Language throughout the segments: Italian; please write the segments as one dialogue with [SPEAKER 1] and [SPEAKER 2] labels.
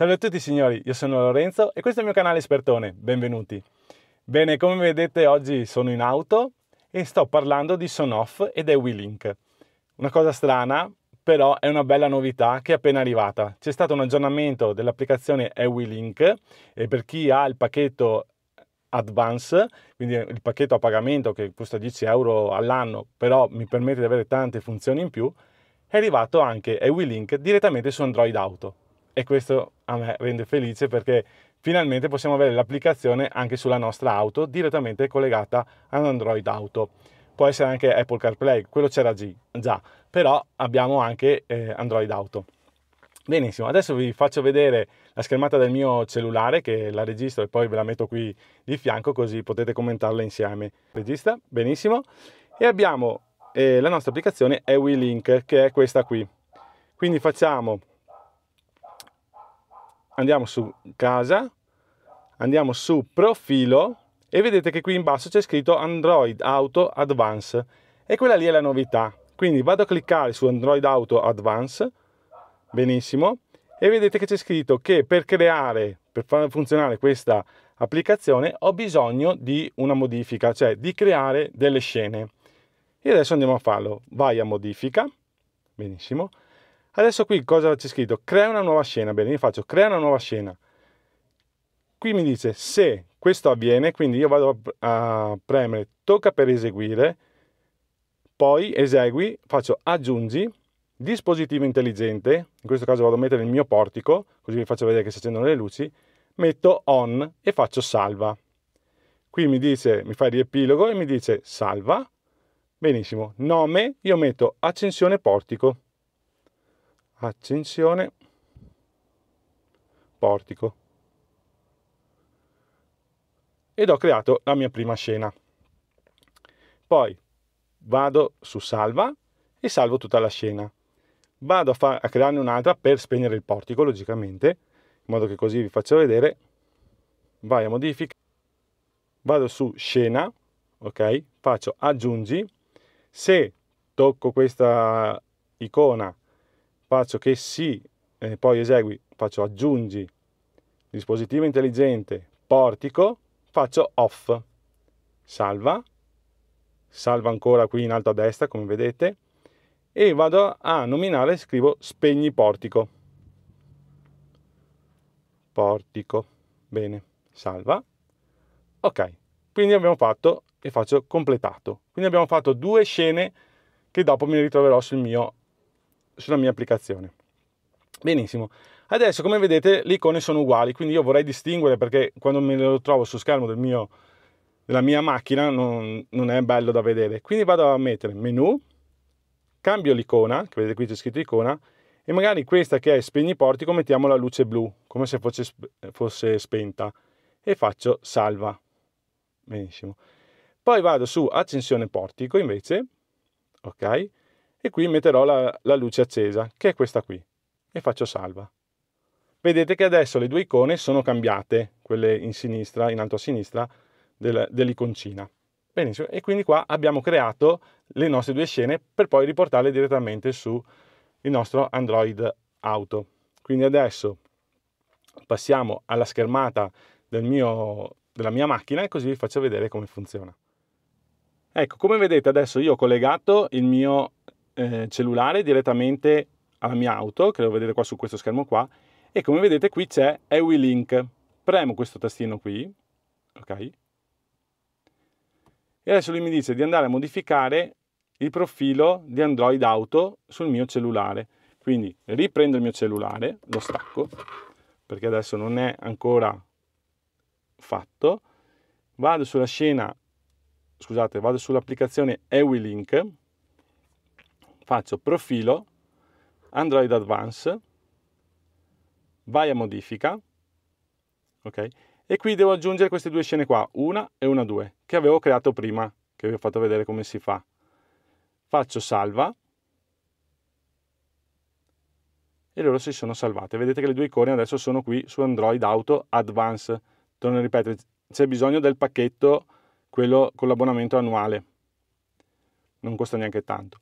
[SPEAKER 1] Salve a tutti signori, io sono Lorenzo e questo è il mio canale Espertone, benvenuti. Bene, come vedete oggi sono in auto e sto parlando di Sonoff ed è Wheelink. Una cosa strana, però è una bella novità che è appena arrivata. C'è stato un aggiornamento dell'applicazione EWI-Link e per chi ha il pacchetto Advance, quindi il pacchetto a pagamento che costa 10 euro all'anno, però mi permette di avere tante funzioni in più, è arrivato anche EWI-Link direttamente su Android Auto e questo a me rende felice perché finalmente possiamo avere l'applicazione anche sulla nostra auto direttamente collegata a un Android Auto. Può essere anche Apple CarPlay, quello c'era già, però abbiamo anche eh, Android Auto. Benissimo, adesso vi faccio vedere la schermata del mio cellulare che la registro e poi ve la metto qui di fianco così potete commentarla insieme. Regista, benissimo. E abbiamo eh, la nostra applicazione EwiLink che è questa qui. Quindi facciamo andiamo su casa, andiamo su profilo e vedete che qui in basso c'è scritto Android Auto Advance e quella lì è la novità. Quindi vado a cliccare su Android Auto Advance, benissimo, e vedete che c'è scritto che per creare, per far funzionare questa applicazione ho bisogno di una modifica, cioè di creare delle scene. E adesso andiamo a farlo. Vai a modifica, benissimo, Adesso qui cosa c'è scritto? Crea una nuova scena. Bene, io faccio crea una nuova scena. Qui mi dice se questo avviene, quindi io vado a premere tocca per eseguire, poi esegui, faccio aggiungi, dispositivo intelligente, in questo caso vado a mettere il mio portico, così vi faccio vedere che si accendono le luci, metto on e faccio salva. Qui mi dice, mi fa il riepilogo e mi dice salva. Benissimo, nome, io metto accensione portico accensione, portico. Ed ho creato la mia prima scena. Poi vado su salva e salvo tutta la scena. Vado a, far, a crearne un'altra per spegnere il portico, logicamente, in modo che così vi faccio vedere. Vai a modifica, vado su scena, ok? Faccio aggiungi. Se tocco questa icona faccio che sì, eh, poi esegui, faccio aggiungi, dispositivo intelligente, portico, faccio off, salva, salva ancora qui in alto a destra come vedete, e vado a nominare, scrivo spegni portico, portico, bene, salva, ok, quindi abbiamo fatto e faccio completato, quindi abbiamo fatto due scene che dopo mi ritroverò sul mio sulla mia applicazione. Benissimo, adesso come vedete le icone sono uguali, quindi io vorrei distinguere perché quando me lo trovo sul schermo del mio, della mia macchina non, non è bello da vedere. Quindi vado a mettere menu, cambio l'icona, che vedete qui c'è scritto icona, e magari questa che è spegni portico mettiamo la luce blu, come se fosse, fosse spenta, e faccio salva. Benissimo. Poi vado su accensione portico invece, ok? e qui metterò la, la luce accesa, che è questa qui, e faccio salva. Vedete che adesso le due icone sono cambiate, quelle in sinistra, in alto a sinistra, del, dell'iconcina. Benissimo, e quindi qua abbiamo creato le nostre due scene per poi riportarle direttamente sul nostro Android Auto. Quindi adesso passiamo alla schermata del mio, della mia macchina e così vi faccio vedere come funziona. Ecco, come vedete adesso io ho collegato il mio eh, cellulare direttamente alla mia auto, che lo vedete qua su questo schermo qua, e come vedete qui c'è EWI Link. Premo questo tastino qui, ok? E adesso lui mi dice di andare a modificare il profilo di Android Auto sul mio cellulare. Quindi riprendo il mio cellulare, lo stacco, perché adesso non è ancora fatto. Vado sulla scena, scusate, vado sull'applicazione EWI Link faccio profilo, Android Advance, vai a modifica, ok? E qui devo aggiungere queste due scene qua, una e una due, che avevo creato prima, che vi ho fatto vedere come si fa. Faccio salva, e loro si sono salvate. Vedete che le due icone adesso sono qui su Android Auto Advance. Torno a ripetere, c'è bisogno del pacchetto, quello con l'abbonamento annuale. Non costa neanche tanto.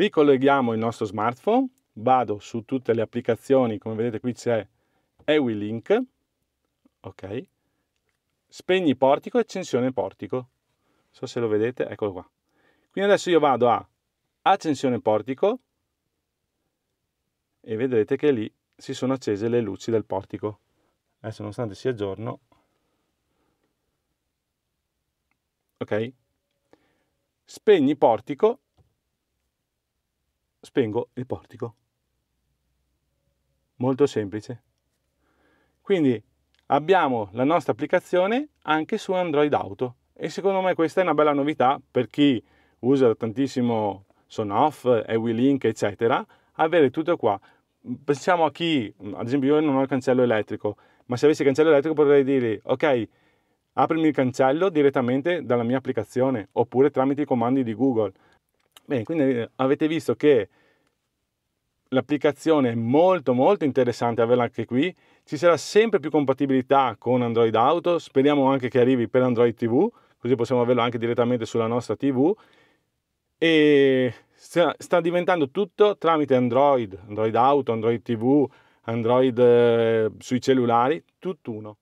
[SPEAKER 1] Ricolleghiamo il nostro smartphone, vado su tutte le applicazioni, come vedete qui c'è EwiLink, ok? Spegni portico e accensione portico. Non so se lo vedete, eccolo qua. Quindi adesso io vado a accensione portico e vedrete che lì si sono accese le luci del portico. Adesso nonostante sia giorno, ok? Spegni portico spengo il portico. Molto semplice. Quindi abbiamo la nostra applicazione anche su Android Auto e secondo me questa è una bella novità per chi usa tantissimo Sonoff, Ewilink, eccetera, avere tutto qua. Pensiamo a chi, ad esempio io non ho il cancello elettrico, ma se avessi il cancello elettrico potrei dire ok, aprimi il cancello direttamente dalla mia applicazione oppure tramite i comandi di Google Bene, quindi eh, avete visto che l'applicazione è molto molto interessante averla anche qui. Ci sarà sempre più compatibilità con Android Auto, speriamo anche che arrivi per Android TV, così possiamo averlo anche direttamente sulla nostra TV. E sta diventando tutto tramite Android, Android Auto, Android TV, Android eh, sui cellulari, tutt'uno.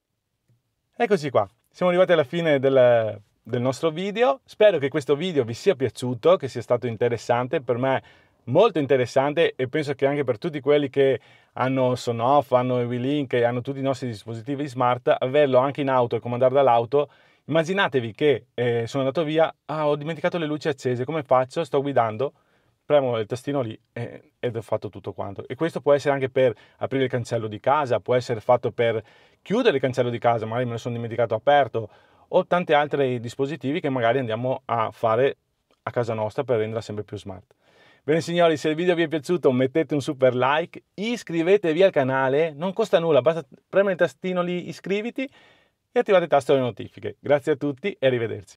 [SPEAKER 1] Eccoci qua, siamo arrivati alla fine del del nostro video. Spero che questo video vi sia piaciuto, che sia stato interessante per me molto interessante e penso che anche per tutti quelli che hanno Sonoff, hanno Evilink e hanno tutti i nostri dispositivi smart, averlo anche in auto e comandare dall'auto. Immaginatevi che eh, sono andato via, ah, ho dimenticato le luci accese, come faccio? Sto guidando, premo il tastino lì e, ed ho fatto tutto quanto. E questo può essere anche per aprire il cancello di casa, può essere fatto per chiudere il cancello di casa, magari me lo sono dimenticato aperto, o tanti altri dispositivi che magari andiamo a fare a casa nostra per renderla sempre più smart. Bene signori, se il video vi è piaciuto mettete un super like, iscrivetevi al canale, non costa nulla, basta premere il tastino lì iscriviti e attivate il tasto delle notifiche. Grazie a tutti e arrivederci.